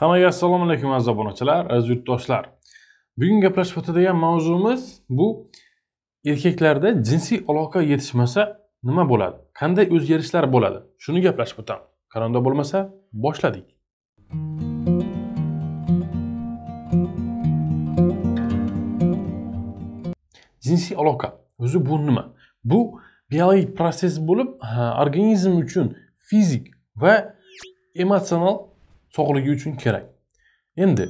Hammaga assalomu alaykum aziz obunachilar, aziz yurtdoshlar. Bugun gaplashib o'tadigan mavzuimiz bu erkaklarda jinsiy aloqa yetishmasa nima bo'ladi? Qanday o'zgarishlar bo'ladi? Shuni gaplashib o'tamiz. Qaranda bo'lmasa boshladik. Jinsiy aloqa o'zi bu nima? Bu biologik protsess bo'lib, organizm uchun fizik va emotsional sog'ligi uchun kerak endi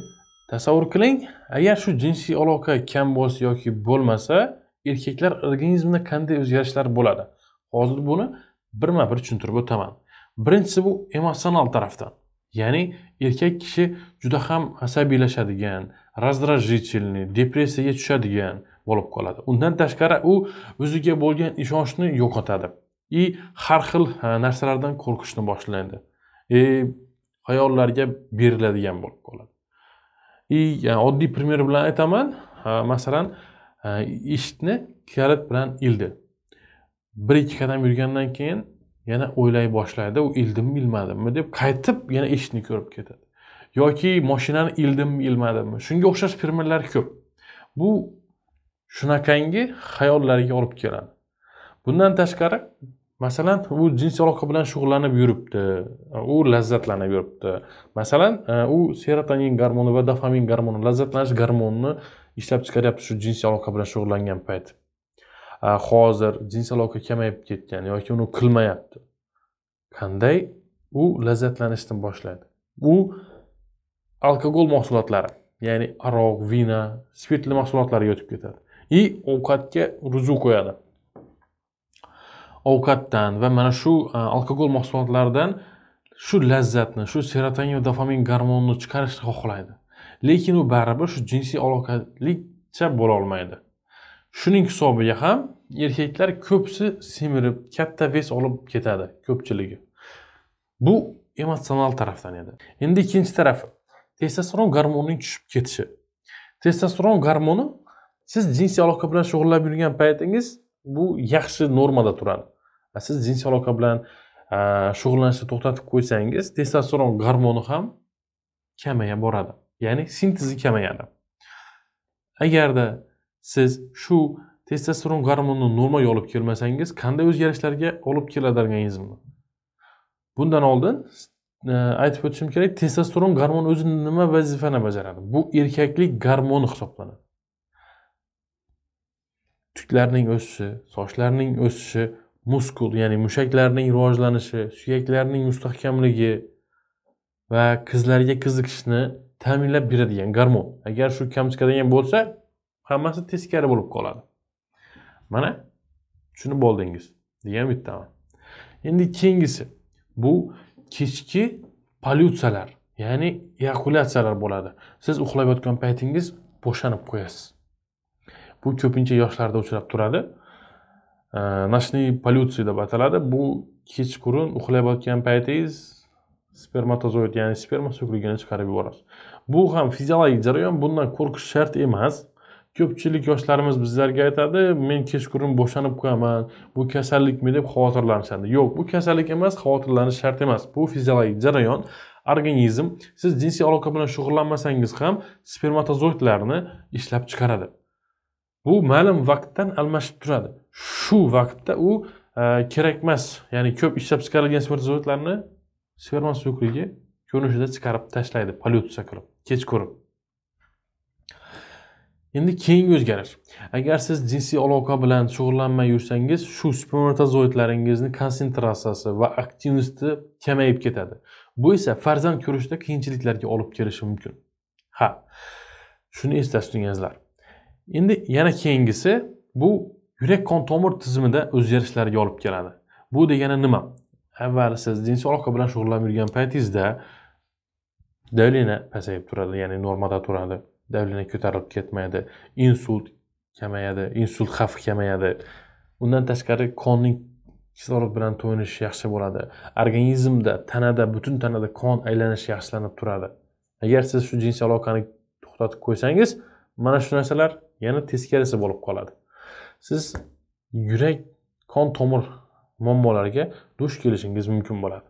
tasavvur qiling agar shu jinsiy aloqa kam bo'lsa yoki bo'lmasa erkaklar organizmida qanday o'zgarishlar bo'ladi hozir buni birma bir tushuntirib o'taman birinchisi bu emotsional tarafdan ya'ni erkak kishi juda ham asabiylashadigan раздражительный depressiyaga tushadigan bo'lib qoladi undan tashqari u o'ziga bo'lgan ishonchni yo'qotadi и har xil narsalardan qo'rqishni boshlaydi e, ayollarga beriladigan bo'lib qoladi и oddiy primer bilan aytaman masalan e, eshikni kalit bilan ildi bir ikki qadam yurgandan keyin yana o'ylay boshlaydi u ildimmi ilmadimmi deb qaytib yana eshikni ko'rib ketadi yoki moshinani ildimmi ilmadimmi shunga o'xshash primerlar ko'p bu shunaqangi xayollarga olib keladi bundan tashqari masalan u jinsiy aloqa bilan shug'ullanib yuribdi u lazzatlanib yuribdi masalan e, u serotonin gormoni va dopamin gormoni lazzatlanish gormonini ishlab chiqaryapti shu jinsiy aloqa bilan shug'ullangan payt e, hozir jinsiy aloqa kamayib ketgan yoki uni qilmayapti qanday u lazzatlanishdan boshlaydi u alkogol mahsulotlari ya'ni aroq vino spirtli mahsulotlarga o'tib ketadi и ovqatga ruzu qo'yadi ovqatdan va mana shu e, alkogol mahsulotlaridan shu lazzatni shu serotonin va dopamin gormonini chiqarishni xohlaydi lekin u baribir shu jinsiy aloqalikcha olmaydi shuning hisobiga ham erkaklar ko'psi semirib katta ves olib ketadi ko'pchiligi bu emotsional tarafdan edi endi ikkinchi taraf testosteron gormonining tushib ketishi testosteron gormoni siz jinsiy aloqa bilan shug'ullanib yurgan paytingiz bu yaxshi normada turadi siz jinsiy aloqa bilan shug'ullanishni to'xtatib qo'ysangiz testosteron garmoni ham kamaya boradi ya'ni sintezi kamayadi agarda siz shu testosteron garmonini normalga olib kelmasangiz qanday o'zgarishlarga olib keladi organizmni bundan oldin e, aytib o'tishim kerak testosteron garmoni o'zi nima vazifani bajaradi bu erkaklik garmoni hisoblanadi tuklarning o'sishi sochlarning o'sishi muskul ya'ni mushaklarning rivojlanishi suyaklarning mustahkamligi va qizlarga qiziqishni ta'minlab beradigan gormon agar shu kam chiqadigan bo'lsa hammasi teskari bo'lib qoladi mana tushunib oldingiz degan umiddaman endi keyingisi bu kechki polyutsiyalar ya'ni eyakulyatsiyalar bo'ladi siz uxlab yotgan paytingiz bo'shanib qo'yasiz bu ko'pincha yoshlarda uchrab turadi nashli pollyutsiya deb ataladi bu kechqurun uxlayotgan paytingiz spermatozoid ya'ni sperma suyuqligini chiqarib yuborasiz bu ham fiziologik jarayon bundan qo'rqish shart emas ko'pchilik yoshlarimiz bizlarga aytadi men kechqurun bo'shanib qo'yaman bu kasallikmi deb xavotirlanishadi yo'q bu kasallik emas xavotirlanish shart emas bu fiziologik jarayon organizm siz jinsiy aloqa bilan shug'ullanmasangiz ham spermatozoidlarni ishlab chiqaradi bu ma'lum vaqtdan almashib turadi shu vaqtda u e, kerakmas ya'ni ko'p ishlab chiqarilgan sperma suyuqligi ko'rinishida chiqarib tashlaydi polyutsiya qilib kechqurun endi keyingi o'zgarish agar siz jinsiy aloqa bilan shug'ullanmay yursangiz shu spermatozoidlaringizni konsentratsiyasi va aktivnosti kamayib ketadi bu esa farzand ko'rishda qiyinchiliklarga olib kelishi mumkin ha shuni esda tutingizlar endi yana keyingisi bu yurak qon tomir tizimida o'zgarishlarga olib keladi bu degani nima avval siz jinsiy aloqa bilan shug'ullanib yurgan paytingizda davleniya pasayib turadi ya'ni normada turadi davleniya ko'tarilib ketmaydi insult kamayadi insult xavfi kamayadi undan tashqari qonning kislorod bilan to'yinishi yaxshi bo'ladi organizmda tanada butun tanada qon aylanishi yaxshilanib turadi agar siz shu jinsiy aloqani to'xtatib qo'ysangiz mana shu narsalar yana teskarisi bo'lib qoladi siz yurak qon tomir muammolariga duch kelishingiz mumkin bo'ladi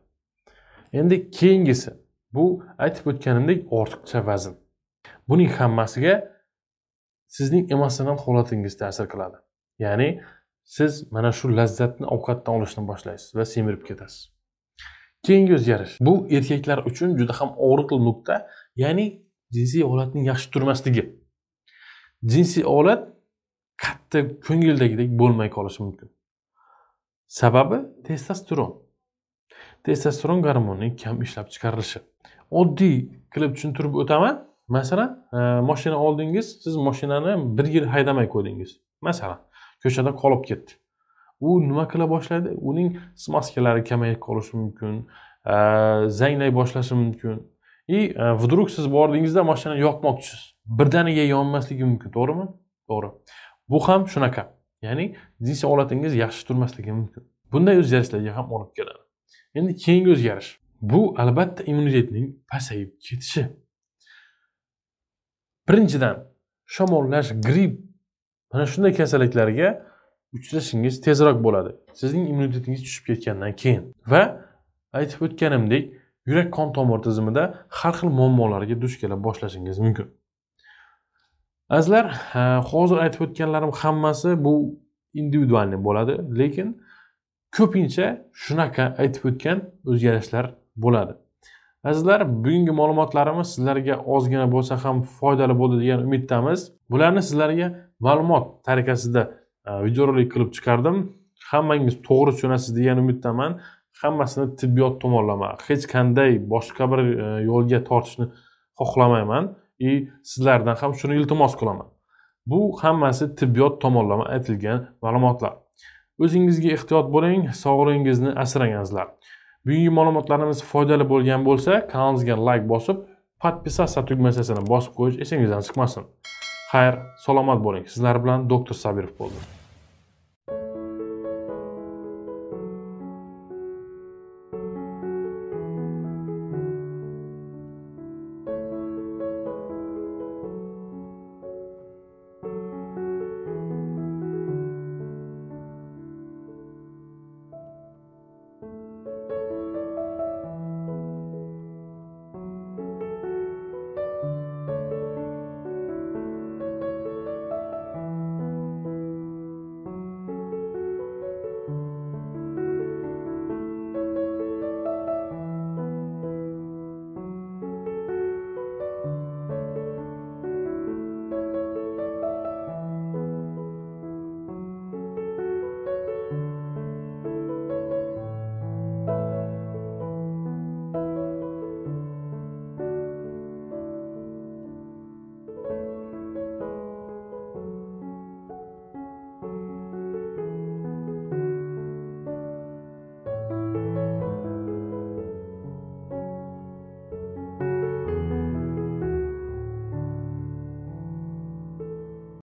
endi keyingisi bu aytib o'tganimdek ortiqcha vazn buning hammasiga sizning emotsional holatingiz ta'sir qiladi ya'ni siz mana shu lazzatni ovqatdan olishni boshlaysiz va semirib ketasiz keyingi o'zgarish bu erkaklar uchun juda ham og'riqli nuqta ya'ni jinsiy holatning yaxshi turmasligi jinsiy olat katta ko'ngildagidek bo'lmay qolishi mumkin sababi testosteron testosteron garmonining kam ishlab chiqarilishi oddiy qilib tushuntirib o'taman masalan e, moshina oldingiz siz moshinani bir yil haydamay qo'ydingiz masalan ko'chada qolib ketdi u nima qila boshlaydi uning smaskalari kamayib qolishi mumkin e, zanglay boshlashi mumkin и вдруг e, siz bordingizda mashinani yoqmoqchisiz birdaniga yonmasligi mumkin to'g'rimi to'g'ri bu ham shunaqa ya'ni jinsiy holatingiz yaxshi turmasligi mumkin bunday o'zgarishlarga ham olib keladi endi keyingi o'zgarish bu albatta immunitetning pasayib ketishi birinchidan shamollash gripp mana shunday kasalliklarga uchrashingiz tezroq bo'ladi sizning immunitetingiz tushib ketgandan keyin va aytib o'tganimdek yurak qon tomir tizimida har xil muammolarga duch kela boshlashingiz mumkin azizlar hozir aytib o'tganlarim hammasi bu individualniy bo'ladi lekin ko'pincha shunaqa aytib o'tgan o'zgarishlar bo'ladi azizlar bugungi ma'lumotlarimiz sizlarga ozgina bo'lsa ham foydali bo'ldi degan umiddamiz bularni sizlarga ma'lumot tariqasida videorolik qilib chiqardim hammangiz to'g'ri tushunasiz degan umiddaman hammasini tibbiyot tomonlama hech qanday boshqa bir e, yo'lga tortishni xohlamayman и sizlardan ham shuni iltimos qilaman bu hammasi tibbiyot tomonlama aytilgan ma'lumotlar o'zingizga ehtiyot bo'ling sog'lig'ingizni asrang azizlar bugungi ma'lumotlarimiz foydali bo'lgan bo'lsa kanalimizga layk bosib подписаться tugmasasini bosib qo'yish esingizdan chiqmasin xayr salomat bo'ling sizlar bilan doktor sabirov bo'ldi